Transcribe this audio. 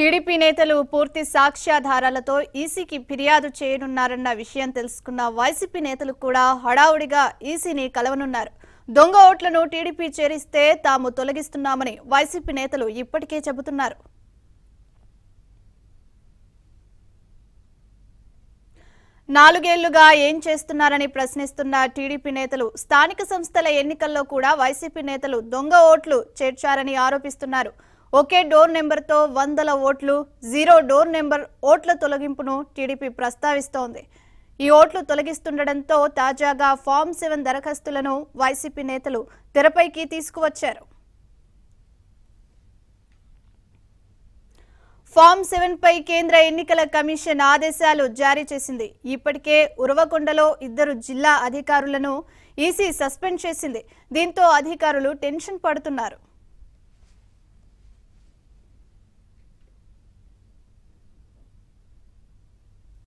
TDP నేతలు పూర్తి సాక్ష్యాధారాలతో ఈసీకి ఫిర్యాదు చేయనున్నారన్న విషయం తెలుసుకున్న వైసీపీ నేతలు కూడా హడావుడిగా ఈసీని కలవనున్నారు దొంగ ఓట్లను టీడీపీ చేరిస్తే తాము తొలగిస్తున్నామని వైసీపీ నేతలు ఇప్పటికే చెబుతున్నారు నాలుగేళ్లుగా ఏం చేస్తున్నారని ప్రశ్నిస్తున్న టీడీపీ నేతలు స్థానిక సంస్థల ఎన్నికల్లో కూడా వైసీపీ నేతలు దొంగ ఓట్లు చేర్చారని ఆరోపిస్తున్నారు ఒకే డోర్ నెంబర్తో వందల ఓట్లు జీరో డోర్ నెంబర్ ఓట్ల తొలగింపును టీడీపీ ప్రస్తావిస్తోంది ఈ ఓట్లు తొలగిస్తుండటంతో తాజాగా ఫామ్ సెవెన్ దరఖాస్తులను వైసీపీ నేతలు తెరపైకి తీసుకువచ్చారు ఫామ్ సెవెన్ పై కేంద్ర ఎన్నికల కమిషన్ ఆదేశాలు జారీ చేసింది ఇప్పటికే ఉరవకొండలో ఇద్దరు జిల్లా అధికారులను ఈసీ సస్పెండ్ చేసింది దీంతో అధికారులు టెన్షన్ పడుతున్నారు